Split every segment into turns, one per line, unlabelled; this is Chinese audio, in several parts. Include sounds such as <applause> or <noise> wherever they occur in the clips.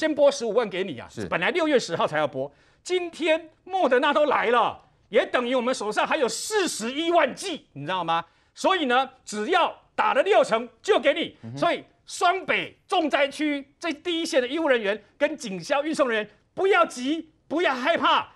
先拨十五万给你啊！是本来六月十号才要拨，今天莫德纳都来了，也等于我们手上还有四十一万剂，你知道吗？所以呢，只要打了六成就给你。所以双北重灾区这第一线的医护人员跟警消运送人员，不要急，不要害怕，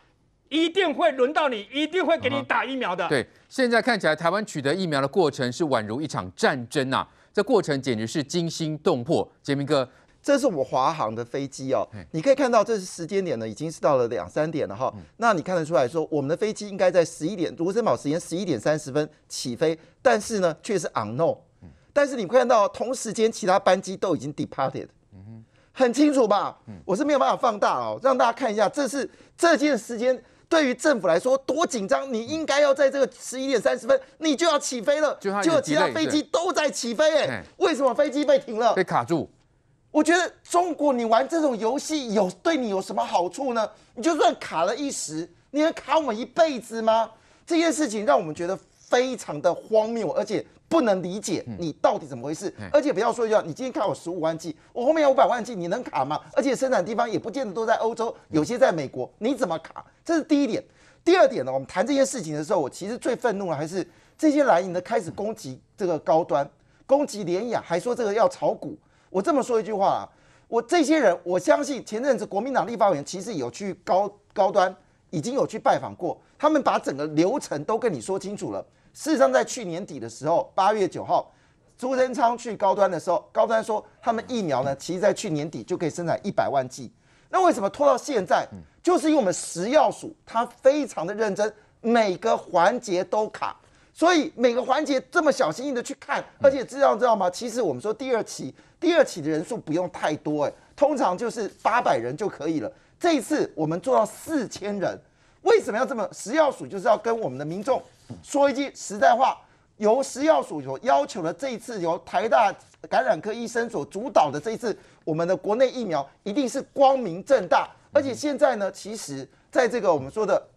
一定会轮到你，一定会给你打疫苗的。对，
现在看起来台湾取得疫苗的过程是宛
如一场战争啊！这过程简直是惊心动魄，杰明哥。这是我们华航的飞机哦，你可以看到，这是时间点呢，已经是到了两三点了哈。那你看得出来说，我们的飞机应该在十一点，卢森堡时间十一点三十分起飞，但是呢却是 unknown。但是你看到同时间其他班机都已经 departed，很清楚吧？我是没有办法放大哦，让大家看一下，这是这件时间对于政府来说多紧张。你应该要在这个十一点三十分，你就要起飞了，就其他飞机都在起飞哎，为什么飞机被停了？被卡住。我觉得中国，你玩这种游戏有对你有什么好处呢？你就算卡了一时，你能卡我们一辈子吗？这件事情让我们觉得非常的荒谬，而且不能理解你到底怎么回事。而且不要说一下，你今天卡我十五万 G，我后面有五百万 G，你能卡吗？而且生产地方也不见得都在欧洲，有些在美国，你怎么卡？这是第一点。第二点呢，我们谈这些事情的时候，我其实最愤怒的还是这些来，营的开始攻击这个高端，攻击联雅，还说这个要炒股。我这么说一句话啊，我这些人我相信前阵子国民党立法委员其实有去高高端已经有去拜访过，他们把整个流程都跟你说清楚了。事实上，在去年底的时候，八月九号，朱贞昌去高端的时候，高端说他们疫苗呢，其实在去年底就可以生产一百万剂，那为什么拖到现在？就是因为我们食药署他非常的认真，每个环节都卡。所以每个环节这么小心翼翼的去看，而且知道知道吗？其实我们说第二期，第二期的人数不用太多，诶，通常就是八百人就可以了。这一次我们做到四千人，为什么要这么？食药署就是要跟我们的民众说一句实在话，由食药署所要求的这一次，由台大感染科医生所主导的这一次，我们的国内疫苗一定是光明正大。而且现在呢，其实在这个我们说的。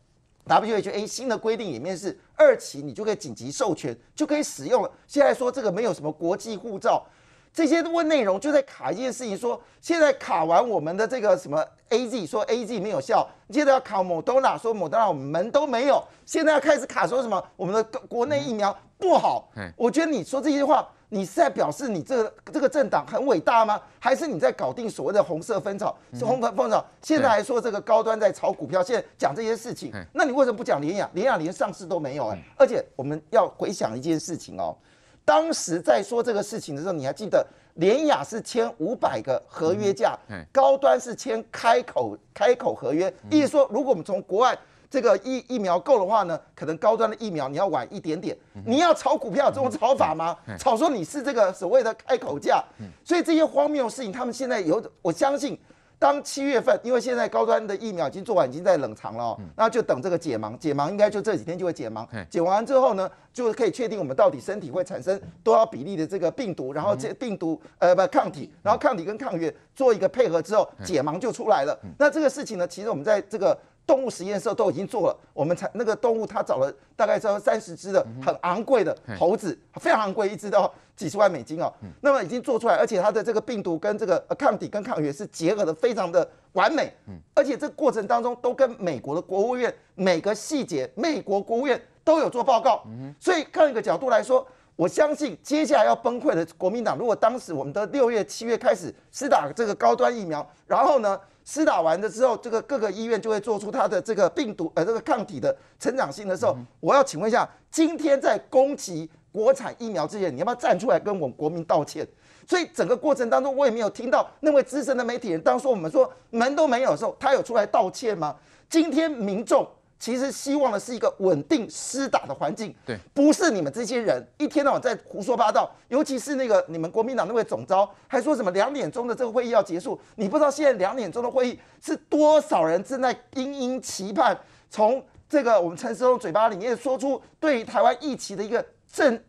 WHA 新的规定里面是二期，你就可以紧急授权，就可以使用了。现在说这个没有什么国际护照，这些问内容就在卡一件事情，说现在卡完我们的这个什么 A z 说 A z 没有效，接着要卡某 Dona，说某 Dona 门都没有，现在要开始卡说什么我们的国内疫苗不好，我觉得你说这些话。你是在表示你这个这个政党很伟大吗？还是你在搞定所谓的红色分草？是红粉分草？现在还说这个高端在炒股票，现在讲这些事情，那你为什么不讲联雅？联雅连上市都没有哎！而且我们要回想一件事情哦，当时在说这个事情的时候，你还记得联雅是签五百个合约价，高端是签开口开口合约，意思说如果我们从国外。这个疫疫苗够的话呢，可能高端的疫苗你要晚一点点。你要炒股票这种炒法吗？炒说你是这个所谓的开口价。所以这些荒谬的事情，他们现在有，我相信当七月份，因为现在高端的疫苗已经做完，已经在冷藏了，那就等这个解盲。解盲应该就这几天就会解盲。解完之后呢，就可以确定我们到底身体会产生多少比例的这个病毒，然后这病毒呃不抗体，然后抗体跟抗原做一个配合之后，解盲就出来了。那这个事情呢，其实我们在这个。动物实验室都已经做了，我们才那个动物他找了大概只有三十只的很昂贵的猴子，非常昂贵，一只都几十万美金哦。那么已经做出来，而且它的这个病毒跟这个抗体跟抗原是结合的非常的完美，而且这个过程当中都跟美国的国务院每个细节，美国国务院都有做报告。所以看一个角度来说。我相信接下来要崩溃的国民党，如果当时我们的六月、七月开始施打这个高端疫苗，然后呢施打完的时候，这个各个医院就会做出它的这个病毒呃这个抗体的成长性的时候，我要请问一下，今天在攻击国产疫苗之前，你要不要站出来跟我们国民道歉？所以整个过程当中，我也没有听到那位资深的媒体人，当说我们说门都没有的时候，他有出来道歉吗？今天民众。其实希望的是一个稳定施打的环境，对，不是你们这些人一天到晚在胡说八道，尤其是那个你们国民党那位总召还说什么两点钟的这个会议要结束，你不知道现在两点钟的会议是多少人正在殷殷期盼从这个我们陈世龙嘴巴里面说出对台湾议题的一个正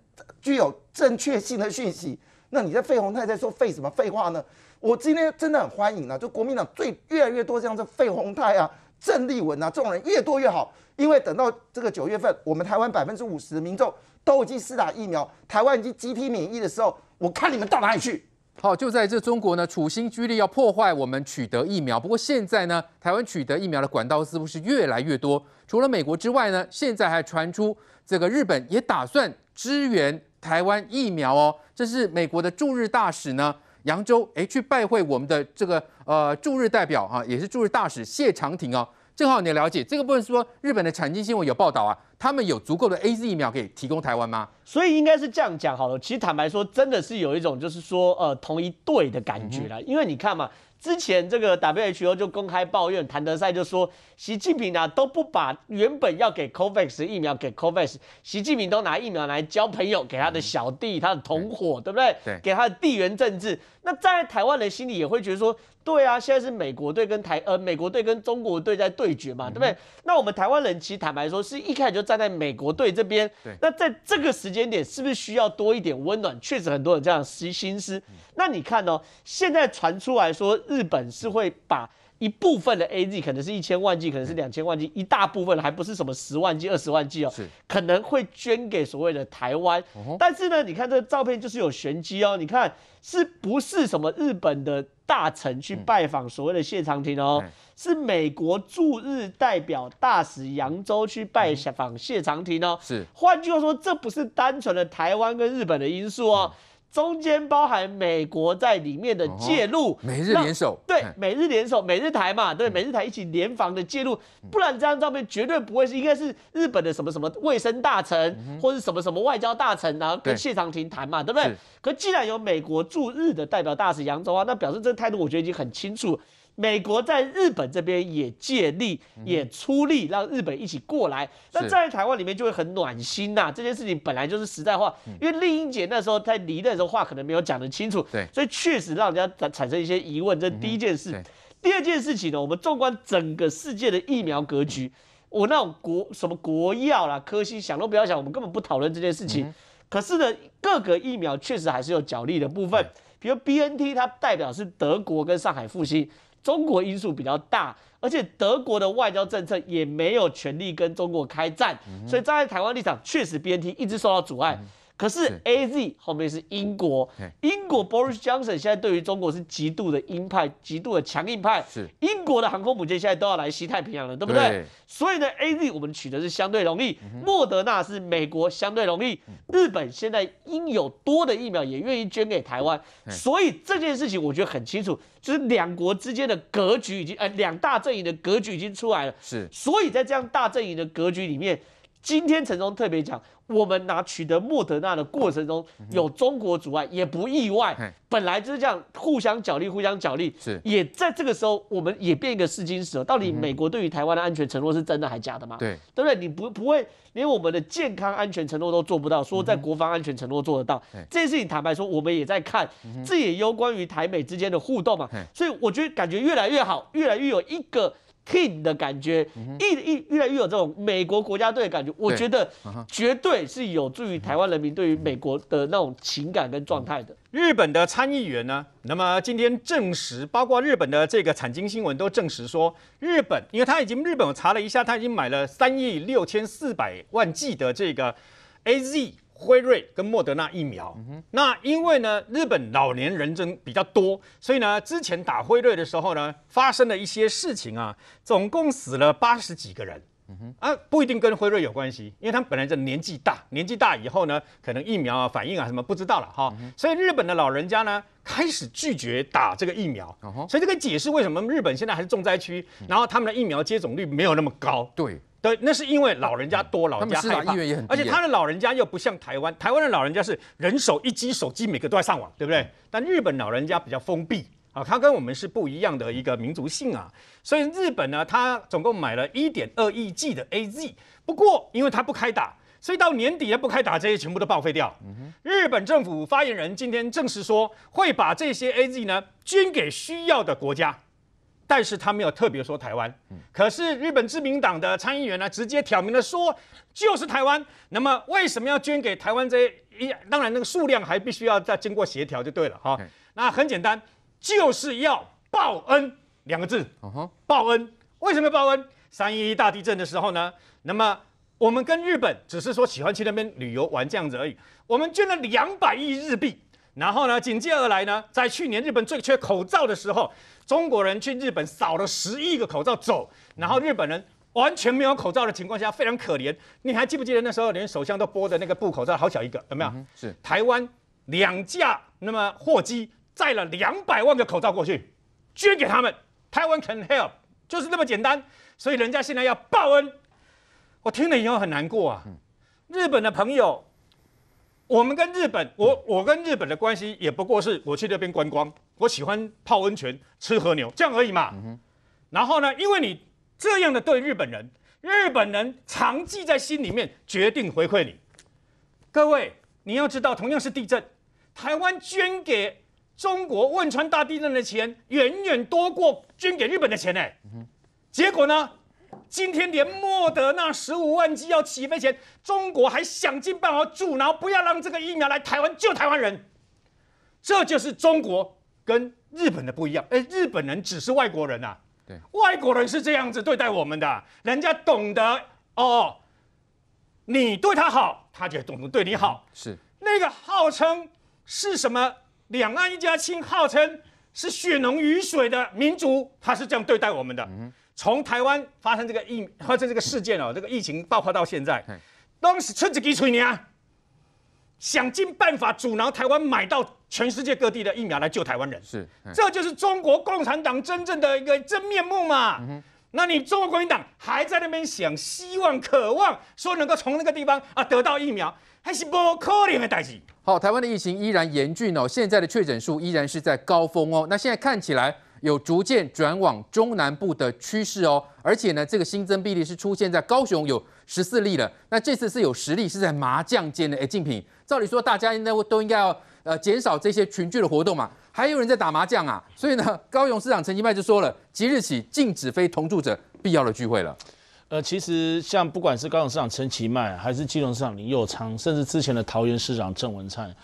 具有正确性的讯息，那你在费鸿泰在说废什么废话呢？我今天真的很欢迎啊，就国民党最越来越多像是费鸿泰啊。郑丽文啊，这种人越多越好，因为等到这个九月份，我们台湾百分之五十的民众都已经施打疫苗，台湾已经集体免疫的时候，我看你们到哪里去？好，就在这中国呢，处心积虑要破坏
我们取得疫苗。不过现在呢，台湾取得疫苗的管道似乎是越来越多？除了美国之外呢，现在还传出这个日本也打算支援台湾疫苗哦。这是美国的驻日大使呢，扬州诶去拜会我们的这个。呃，驻日代表哈也是驻日大使谢长廷哦，正好你也了解这个部分，是说日本的产经新闻有报道啊。他们有足够的 A Z 疫苗可以提供台湾吗？所以应该是这样讲好
了。其实坦白说，真的是有一种就是说，呃，同一队的感觉啦。因为你看嘛，之前这个 W H O 就公开抱怨，谭德赛就说，习近平啊都不把原本要给 COVAX 疫苗给 COVAX，习近平都拿疫苗来交朋友，给他的小弟、他的同伙，对不对？对，给他的地缘政治。那在台湾人心里也会觉得说，对啊，现在是美国队跟台呃美国队跟中国队在对决嘛，对不对？那我们台湾人其实坦白说，是一开始就。站在美国队这边，那在这个时间点，是不是需要多一点温暖？确实，很多人这样思心思。那你看哦，现在传出来说，日本是会把一部分的 AZ，可能是一千万剂，可能是两千万剂，一大部分还不是什么十万剂、二十万剂哦，可能会捐给所谓的台湾。但是呢，你看这照片就是有玄机哦，你看是不是什么日本的？大臣去拜访所谓的谢长廷哦，是美国驻日代表大使扬州去拜访谢长廷哦。是，换句话说，这不是单纯的台湾跟日本的因素哦。中间包含美国在里面的介入，美日联手，对，美日联手，美日台嘛，对，美日台一起联防的介入，不然这张照片绝对不会是，应该是日本的什么什么卫生大臣，或是什么什么外交大臣，然后跟谢长廷谈嘛，对不对？可既然有美国驻日的代表大使杨忠啊，那表示这态度，我觉得已经很清楚。美国在日本这边也借力也出力，让日本一起过来。那在台湾里面就会很暖心呐。这件事情本来就是实在话，因为丽英姐那时候在离的时候话可能没有讲得清楚，对，所以确实让人家产生一些疑问。这是第一件事。第二件事情呢，我们纵观整个世界的疫苗格局，我那种国什么国药啦、科兴想都不要想，我们根本不讨论这件事情。可是呢，各个疫苗确实还是有角力的部分，比如 B N T，它代表是德国跟上海复兴，中国因素比较大，而且德国的外交政策也没有权力跟中国开战，所以站在台湾立场，确实 BNT 一直受到阻碍。可是 A Z 后面是英国，英国 Boris Johnson 现在对于中国是极度的鹰派，极度的强硬派。是英国的航空母舰现在都要来西太平洋了，对不对？所以呢，A Z 我们取得是相对容易，莫德纳是美国相对容易，日本现在应有多的疫苗也愿意捐给台湾，所以这件事情我觉得很清楚，就是两国之间的格局已经，呃，两大阵营的格局已经出来了。是，所以在这样大阵营的格局里面，今天陈忠特别讲。我们拿取得莫德纳的过程中有中国阻碍也不意外，本来就是这样互相角力、互相角力。是，也在这个时候，我们也变一个试金石。到底美国对于台湾的安全承诺是真的还假的嘛？对，对不对？你不不会连我们的健康安全承诺都做不到，说在国防安全承诺做得到？这件事情坦白说，我们也在看，这也攸关于台美之间的互动嘛。所以我觉得感觉越来越好，越来越有一个。Kim 的感觉，一一越来越有这种美国国家队的感觉，我觉得绝对是有助于台湾人民对于美国的那种
情感跟状态的。日本的参议员呢，那么今天证实，包括日本的这个产经新闻都证实说，日本，因为他已经日本我查了一下，他已经买了三亿六千四百万剂的这个 AZ。辉瑞跟莫德纳疫苗，那因为呢，日本老年人真比较多，所以呢，之前打辉瑞的时候呢，发生了一些事情啊，总共死了八十几个人，啊，不一定跟辉瑞有关系，因为他们本来就年纪大，年纪大以后呢，可能疫苗啊反应啊什么不知道了哈，所以日本的老人家呢，开始拒绝打这个疫苗，所以这个解释为什么日本现在还是重灾区，然后他们的疫苗接种率没有那么高。对。对，那是因为老人家多，老人家害怕，而且他的老人家又不像台湾，台湾的老人家是人手一机，手机每个都在上网，对不对？但日本老人家比较封闭啊，他跟我们是不一样的一个民族性啊，所以日本呢，他总共买了一点二亿剂的 AZ，不过因为他不开打，所以到年底也不开打，这些全部都报废掉。日本政府发言人今天证实说，会把这些 AZ 呢捐给需要的国家。但是他没有特别说台湾，可是日本自民党的参议员呢，直接挑明了说，就是台湾。那么为什么要捐给台湾？这一当然那个数量还必须要再经过协调就对了哈。那很简单，就是要报恩两个字。报恩，为什么要报恩？三一一大地震的时候呢，那么我们跟日本只是说喜欢去那边旅游玩这样子而已。我们捐了两百亿日币。然后呢？紧接而来呢，在去年日本最缺口罩的时候，中国人去日本扫了十亿个口罩走。然后日本人完全没有口罩的情况下，非常可怜。你还记不记得那时候连首相都播的那个布口罩，好小一个，有没有？是台湾两架那么货机载了两百万个口罩过去，捐给他们。台湾 can help，就是那么简单。所以人家现在要报恩，我听了以后很难过啊。日本的朋友。我们跟日本，我我跟日本的关系也不过是我去那边观光，我喜欢泡温泉、吃和牛，这样而已嘛。然后呢，因为你这样的对日本人，日本人常记在心里面，决定回馈你。各位，你要知道，同样是地震，台湾捐给中国汶川大地震的钱远远多过捐给日本的钱呢？结果呢？今天连莫德那十五万剂要起飞前，中国还想尽办法阻挠，不要让这个疫苗来台湾救台湾人。这就是中国跟日本的不一样。哎，日本人只是外国人呐，对，外国人是这样子对待我们的，人家懂得哦，你对他好，他就懂得对你好。是那个号称是什么两岸一家亲，号称是血浓于水的民族，他是这样对待我们的。嗯。从台湾发生这个疫发生这个事件哦，这个疫情爆发到现在，当时趁自几嘴呢，想尽办法阻挠台湾买到全世界各地的疫苗来救台湾人，
是，这
就是中国共产党真正的一个真面目嘛？那你中国国民党还在那边想希望、渴望，说能够从那个地方啊得到疫苗，还是不可能的代志。
好，台湾的疫情依然严峻哦，现在的确诊数依然是在高峰哦，那现在看起来。有逐渐转往中南部的趋势哦，而且呢，这个新增病例是出现在高雄，有十四例了。那这次是有十例是在麻将间的哎，竞品。照理说，大家应该都应该要呃减少这些群聚的活动嘛。还有人在打麻将啊，所以呢，高雄市长陈其迈就说了，即日起禁止非同住者必要的聚会了。呃，其实像不
管是高雄市长陈其迈，还是基隆市长林佑昌，甚至之前的桃园市长郑文灿。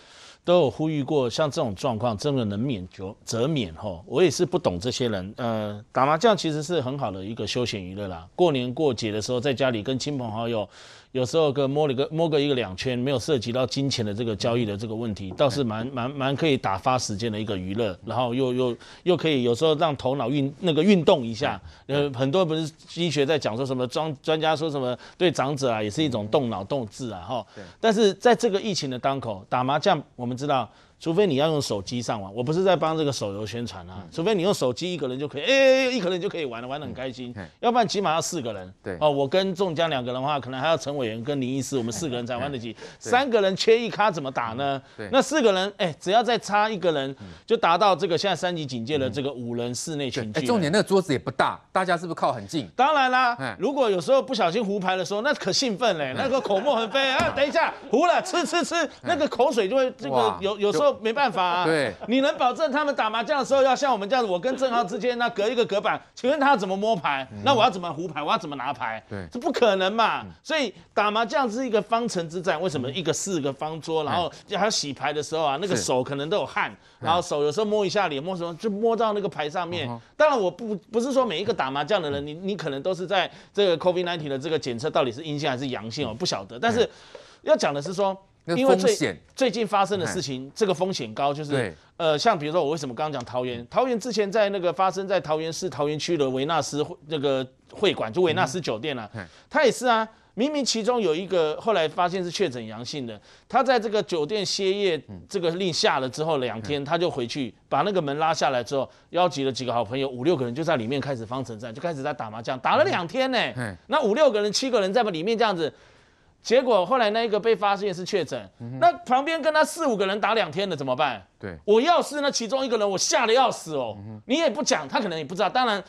都有呼吁过，像这种状况，真的能免则则免吼。我也是不懂这些人。呃，打麻将其实是很好的一个休闲娱乐啦。过年过节的时候，在家里跟亲朋好友。有时候个摸了个摸个一个两圈，没有涉及到金钱的这个交易的这个问题，倒是蛮蛮蛮可以打发时间的一个娱乐，然后又又又可以有时候让头脑运那个运动一下。呃，很多不是医学在讲说什么专专家说什么对长者啊也是一种动脑动智啊哈。但是在这个疫情的当口，打麻将我们知道。除非你要用手机上网，我不是在帮这个手游宣传啊。除非你用手机一个人就可以，哎，一个人就可以玩了，玩得很开心。要不然起码要四个人。对哦，我跟仲江两个人的话，可能还要陈委员跟林医师，我们四个人才玩得起。三个人缺一卡怎么打呢？对，那四个人，哎，只要再差一个人，就达到这个现在三级警戒的这个五人室内群。哎，重点那个
桌子也不大，
大家是不是靠很近？当然啦，如果有时候不小心胡牌的时候，那可兴奋嘞，那个口沫横飞啊！等一下胡了，吃吃吃，那个口水就会这个有有时候。没办法啊，对，你能保证他们打麻将的时候要像我们这样子，我跟正浩之间那隔一个隔板，请问他怎么摸牌？那我要怎么胡牌？我要怎么拿牌？对，这不可能嘛。所以打麻将是一个方程之战，为什么一个四个方桌，然后还要洗牌的时候啊，那个手可能都有汗，然后手有时候摸一下脸，摸什么就摸到那个牌上面。当然，我不不是说每一个打麻将的人，你你可能都是在这个 COVID 19的这个检测到底是阴性还是阳性哦，不晓得。但是要讲的是说。因为最最近发生的事情，这个风险高，就是呃，像比如说我为什么刚刚讲桃园？桃园之前在那个发生在桃园市桃园区的维纳斯会那个会馆，就维纳斯酒店啊，他也是啊，明明其中有一个后来发现是确诊阳性的，他在这个酒店歇业这个令下了之后两天，他就回去把那个门拉下来之后，邀集了几个好朋友五六个人就在里面开始方程式，就开始在打麻将，打了两天呢，那五六个人七个人在里面这样子。结果后来那一个被发现是确诊，那旁边跟他四五个人打两天的怎么办？对我要是那其中一个人我吓得要死哦。你也不讲，他可能也不知道。当然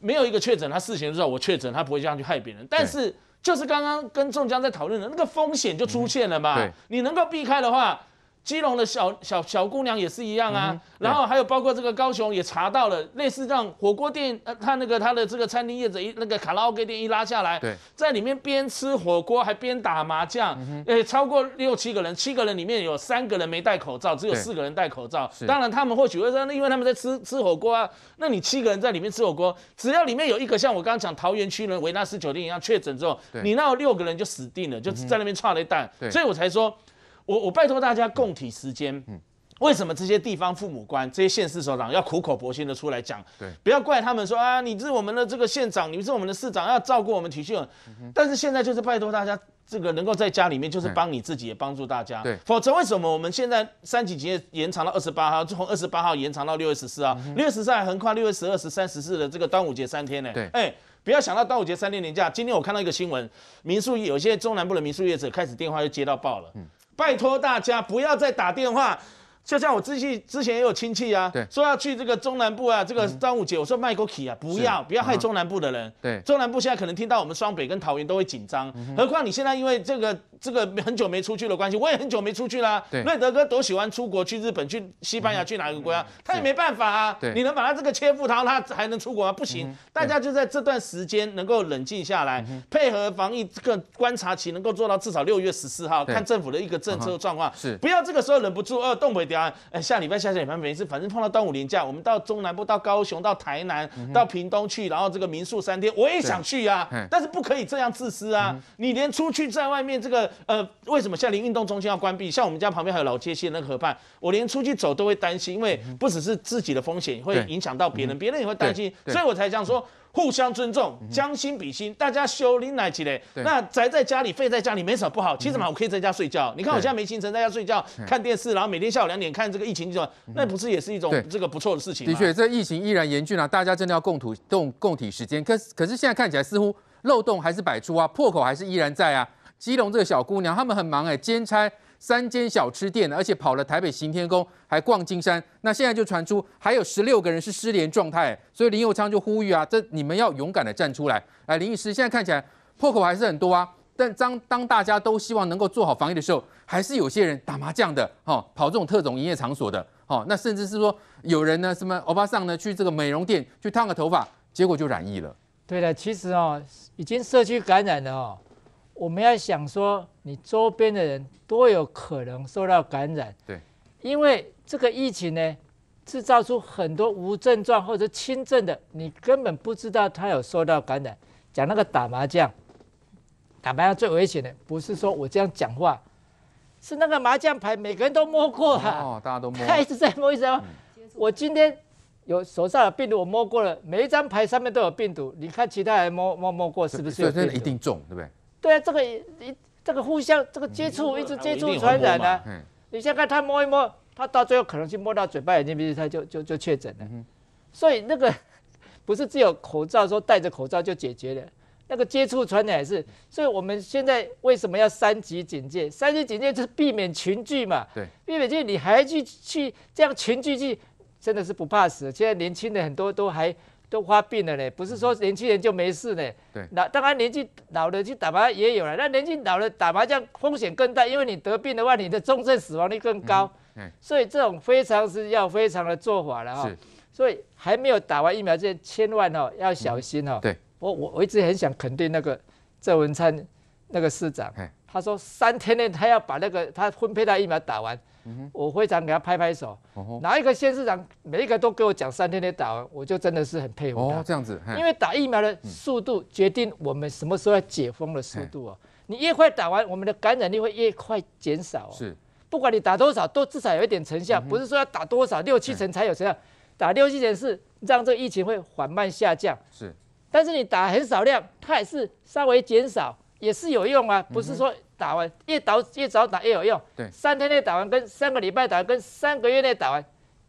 没有一个确诊，他事先知道我确诊，他不会这样去害别人。但是就是刚刚跟仲江在讨论的那个风险就出现了嘛。你能够避开的话。基隆的小小小姑娘也是一样啊，然后还有包括这个高雄也查到了，类似这样火锅店，呃，他那个他的这个餐厅叶子那个卡拉 OK 店一拉下来，在里面边吃火锅还边打麻将，哎，超过六七个人，七个人里面有三个人没戴口罩，只有四个人戴口罩。当然他们或许会说，那因为他们在吃吃火锅啊，那你七个人在里面吃火锅，只要里面有一个像我刚刚讲桃园区的维纳斯酒店一样确诊之后，你那六个人就死定了，就在那边差了一单。所以我才说。我我拜托大家共体时间，为什么这些地方父母官、这些县市首长要苦口婆心的出来讲？对，不要怪他们说啊，你是我们的这个县长，你是我们的市长，要照顾我们体恤嗯、但是现在就是拜托大家，这个能够在家里面就是帮你自己，也帮助大家。对，否则为什么我们现在三级节延长到二十八号，从二十八号延长到六月十四号？六月十四还横跨六月十二、十三、十四的这个端午节三天呢？对，哎，不要想到端午节三天年假。今天我看到一个新闻，民宿业有些中南部的民宿业者开始电话又接到爆了。拜托大家不要再打电话，就像我之前之前也有亲戚啊，说要去这个中南部啊，这个端午节，我说 m i k 啊，不要，不要害中南部的人。对，中南部现在可能听到我们双北跟桃园都会紧张，何况你现在因为这个。这个很久没出去的关系，我也很久没出去啦。瑞德哥都喜欢出国去日本、去西班牙、去哪个国家，他也没办法啊。你能把他这个切腹汤，他还能出国吗？不行。大家就在这段时间能够冷静下来，配合防疫这个观察期，能够做到至少六月十四号，看政府的一个政策状况。是，不要这个时候忍不住啊，动不动哎，下礼拜、下下礼拜没事，反正碰到端午年假，我们到中南部、到高雄、到台南、到屏东去，然后这个民宿三天，我也想去啊。但是不可以这样自私啊！你连出去在外面这个。呃，为什么像连运动中心要关闭？像我们家旁边还有老街溪那个河畔，我连出去走都会担心，因为不只是自己的风险，会影响到别人，别人也会担心，所以我才讲说互相尊重，将心比心，大家休心来气嘞。那宅在家里，废在家里没什么不好，其实嘛，我可以在家睡觉。你看我现在没行程，在家睡觉、看电视，然后每天下午两点看这个疫情，那那不是也是一种这个不错的事情的确，这
疫情依然严峻啊，大家真的要共土共共体时间。可可是现在看起来似乎漏洞还是百出啊，破口还是依然在啊。基隆这个小姑娘，他们很忙哎，兼差三间小吃店，而且跑了台北行天宫，还逛金山。那现在就传出还有十六个人是失联状态，所以林佑昌就呼吁啊，这你们要勇敢的站出来。哎，林医师现在看起来破口还是很多啊。但当当大家都希望能够做好防疫的时候，还是有些人打麻将的，哦，跑这种特种营业场所的，哦，那甚至是说有人呢，什么欧巴桑呢，去这个美容店去烫个头发，结果就染疫了。
对的，其实哦，已经社区感染了哦。我们要想说，你周边的人都有可能受到感染。对，因为这个疫情呢，制造出很多无症状或者轻症的，你根本不知道他有受到感染。讲那个打麻将，打麻将最危险的不是说我这样讲话，是那个麻将牌每个人都摸过了，哦，大家都摸，他一直在摸一张。我今天有手上有病毒，我摸过了，每一张牌上面都有病毒。你看其他人摸摸摸过是不是？所以一定中，对不对？对啊，这个一这个互相这个接触一直接触传染啊！你先看他摸一摸，他到最后可能去摸到嘴巴、眼睛、鼻子，他就就就确诊了。所以那个 <laughs> 不是只有口罩说戴着口罩就解决了，那个接触传染是。所以我们现在为什么要三级警戒？三级警戒就是避免群聚嘛。避免群聚，你还去去这样群聚去，真的是不怕死。现在年轻人很多都还。都发病了呢，不是说年轻人就没事呢。对，那当然年纪老了去打麻也有了，那年纪老了打麻将风险更大，因为你得病的话，你的重症死亡率更高。嗯，所以这种非常是要非常的做法了哈。所以还没有打完疫苗，这千万哦要小心哦。对，我我我一直很想肯定那个郑文灿那个市长。他说三天内他要把那个他分配到疫苗打完，我会长给他拍拍手。哪一个县市长，每一个都给我讲三天内打完，我就真的是很佩服他。哦，这样子，因为打疫苗的速度决定我们什么时候要解封的速度哦。你越快打完，我们的感染率会越快减少。是，不管你打多少，都至少有一点成效。不是说要打多少六七成才有成效，打六七成是让这个疫情会缓慢下降。是，但是你打很少量，它也是稍微减少。也是有用啊，不是说打完越早越早打越有用。对，三天内打完跟三个礼拜打完、跟三个月内打完，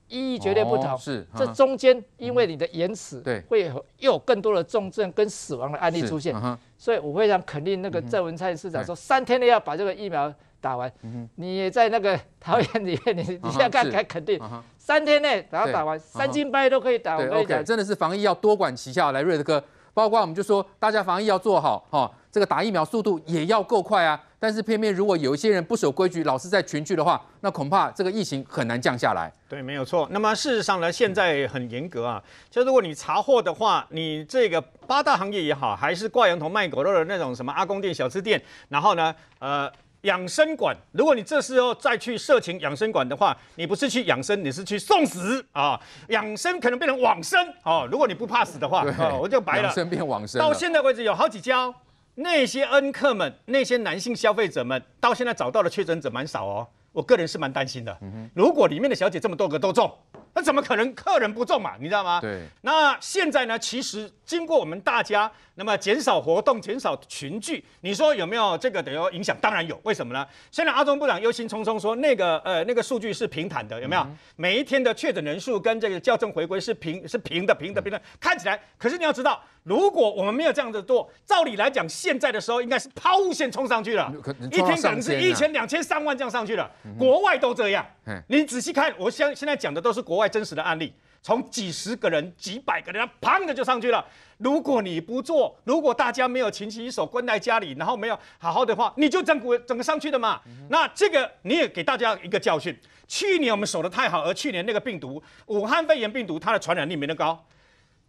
意义绝对不同。是，这中间因为你的延迟，对，会有又有更多的重症跟死亡的案例出现。所以我非常肯定那个郑文灿市长说三天内要把这个疫苗打完。嗯哼，你在那个桃园里面，你你在看，该肯定三天内把它打完，三斤半都可以打。跟 o k 真的是防疫要
多管齐下，来瑞德哥。包括我们就说，大家防疫要做好哈，这个打疫苗速度也要够快啊。但是偏偏如果有一些人不守规矩，老是在群聚的话，那恐怕这个疫情
很难降下来。对，没有错。那么事实上呢，现在很严格啊，就如果你查获的话，你这个八大行业也好，还是挂羊头卖狗肉的那种什么阿公店小吃店，然后呢，呃。养生馆，如果你这时候再去色情养生馆的话，你不是去养生，你是去送死啊！养生可能变成往生啊！如果你不怕死的话，我就白了。生变往生。到现在为止有好几家，那些恩客们，那些男性消费者们，到现在找到的确诊者蛮少哦。我个人是蛮担心的。如果里面的小姐这么多个都中。那怎么可能客人不重嘛？你知道吗？对。那现在呢？其实经过我们大家那么减少活动、减少群聚，你说有没有这个等于影响？当然有。为什么呢？现在阿中部长忧心忡忡说那个呃那个数据是平坦的，有没有？每一天的确诊人数跟这个校正回归是平是平的平的平的，看起来。可是你要知道，如果我们没有这样子做，照理来讲，现在的时候应该是抛物线冲上去了，一天可能是一千两千三万这样上去了。国外都这样。你仔细看，我现现在讲的都是国外。真实的案例，从几十个人、几百个人，砰的就上去了。如果你不做，如果大家没有勤洗手、关在家里，然后没有好好的话，你就整个整个上去的嘛。那这个你也给大家一个教训。去年我们守得太好，而去年那个病毒，武汉肺炎病毒，它的传染力没那么高。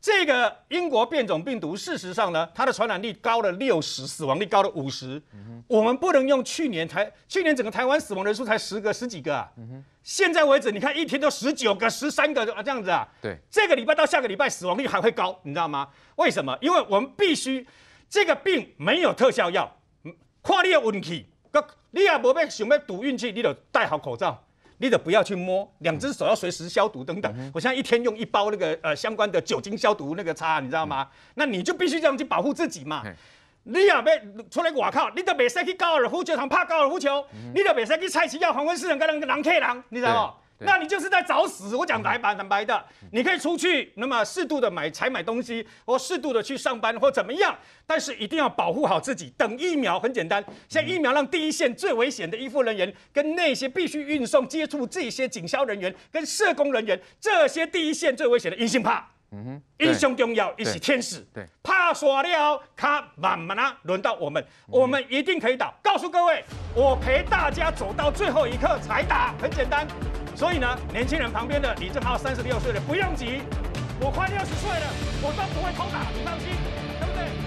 这个英国变种病毒，事实上呢，它的传染力高了六十，死亡率高了五十。我们不能用去年台，去年整个台湾死亡人数才十个、十几个啊。现在为止，你看一天都十九个、十三个啊，这样子啊。对，这个礼拜到下个礼拜死亡率还会高，你知道吗？为什么？因为我们必须，这个病没有特效药，跨列问题。哥，你也不要想要赌运气，你得戴好口罩。你得不要去摸，两只手要随时消毒等等。我现在一天用一包那个呃相关的酒精消毒那个擦，你知道吗？那你就必须这样去保护自己嘛。你也被，出来外靠，你都未使去高尔夫球场拍高尔夫球，你都未使去菜市场、黄昏市场跟人人挤人，你知道。那你就是在找死！我讲坦白坦白的，你可以出去，那么适度的买采买东西，或适度的去上班，或怎么样，但是一定要保护好自己。等疫苗很简单，像疫苗让第一线最危险的医护人员，跟那些必须运送接触这些警消人员、跟社工人员，这些第一线最危险的英雄怕，
嗯哼，英雄
重要，一起天使，对，怕耍了，卡慢慢啦，轮到我们，我们一定可以打。告诉各位，我陪大家走到最后一刻才打，很简单。所以呢，年轻人旁边的李正浩三十六岁了，不用急。我快六十岁了，
我都不会偷打，你放心，对不对？